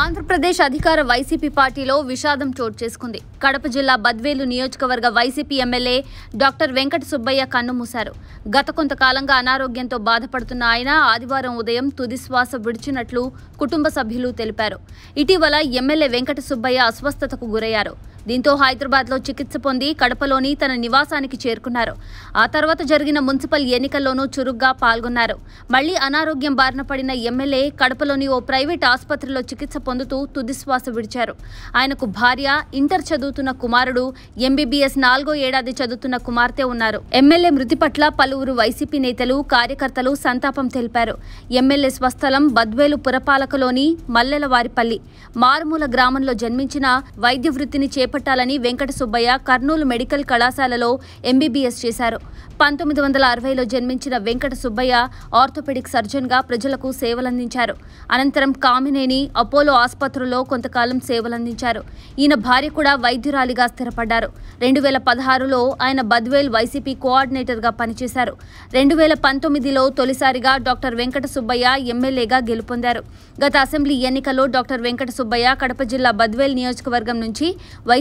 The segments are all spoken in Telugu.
ఆంధ్రప్రదేశ్ అధికార వైసీపీ పార్టీలో విషాదం చోటు చేసుకుంది కడప జిల్లా బద్వేలు నియోజకవర్గ వైసీపీ ఎమ్మెల్యే డాక్టర్ వెంకట సుబ్బయ్య కన్నుమూశారు గత కొంతకాలంగా అనారోగ్యంతో బాధపడుతున్న ఆయన ఆదివారం ఉదయం తుదిశ్వాస విడిచినట్లు కుటుంబ సభ్యులు తెలిపారు ఇటీవల ఎమ్మెల్యే వెంకట సుబ్బయ్య అస్వస్థతకు గురయ్యారు దీంతో హైదరాబాద్లో చికిత్స పొంది కడపలోని తన నివాసానికి చేరుకున్నారు ఆ తర్వాత జరిగిన మున్సిపల్ ఎన్నికల్లోనూ చురుగ్గా పాల్గొన్నారు మళ్లీ అనారోగ్యం బారిన పడిన ఎమ్మెల్యే కడపలోని ఓ ప్రైవేట్ ఆసుపత్రిలో చికిత్స పొందుతూ తుదిశ్వాస విడిచారు ఆయనకు భార్య ఇంటర్ చదువుతున్న కుమారుడు ఎంబీబీఎస్ నాలుగో ఏడాది చదువుతున్న కుమార్తె ఉన్నారు ఎమ్మెల్యే మృతి పట్ల పలువురు వైసీపీ నేతలు కార్యకర్తలు సంతాపం తెలిపారు ఎమ్మెల్యే స్వస్థలం బద్వేలు పురపాలకలోని మల్లెలవారిపల్లి మారుమూల గ్రామంలో జన్మించిన వైద్య వృత్తిని చేప చేపట్టాలని వెంకట సుబ్బయ్య కర్నూలు మెడికల్ కళాశాలలో ఎంబీబీఎస్ చేశారు పంతొమ్మిది వందల అరవైలో జన్మించిన వెంకట సుబ్బయ్య ఆర్థోపెడిక్ సర్జన్గా ప్రజలకు సేవలందించారు అనంతరం కామినేని అపోలో ఆసుపత్రుల్లో కొంతకాలం సేవలందించారు ఈయన భార్య కూడా వైద్యురాలిగా స్థిరపడ్డారు రెండు వేల పదహారులో ఆయన బద్వేల్ వైసీపీ కోఆర్డినేటర్గా పనిచేశారు రెండు వేల పంతొమ్మిదిలో తొలిసారిగా డాక్టర్ వెంకట సుబ్బయ్య ఎమ్మెల్యేగా గెలుపొందారు గత అసెంబ్లీ ఎన్నికల్లో డాక్టర్ వెంకట సుబ్బయ్య కడప జిల్లా బద్వేల్ నియోజకవర్గం నుంచి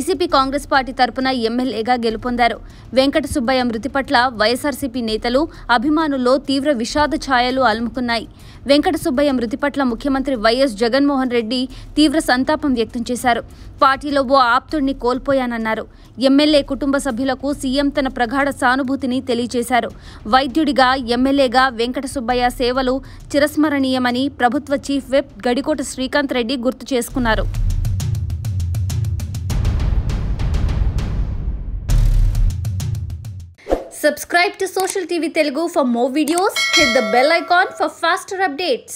వైసీపీ కాంగ్రెస్ పార్టీ తరపున ఎమ్మెల్యేగా గెలుపొందారు వెంకట సుబ్బయ్య మృతి పట్ల వైఎస్ఆర్సీపీ నేతలు అభిమానుల్లో తీవ్ర విషాద ఛాయలు అలుముకున్నాయి వెంకట సుబ్బయ్య మృతి పట్ల ముఖ్యమంత్రి వైఎస్ జగన్మోహన్ రెడ్డి తీవ్ర సంతాపం వ్యక్తం చేశారు పార్టీలో ఓ ఆప్తుడిని కోల్పోయానన్నారు ఎమ్మెల్యే కుటుంబ సభ్యులకు సీఎం తన ప్రగాఢ సానుభూతిని తెలియజేశారు వైద్యుడిగా ఎమ్మెల్యేగా వెంకట సుబ్బయ్య సేవలు చిరస్మరణీయమని ప్రభుత్వ చీఫ్ వెబ్ గడికోట శ్రీకాంత్ రెడ్డి గుర్తు చేసుకున్నారు Subscribe to Social TV Telugu for more videos. Hit the bell icon for faster updates.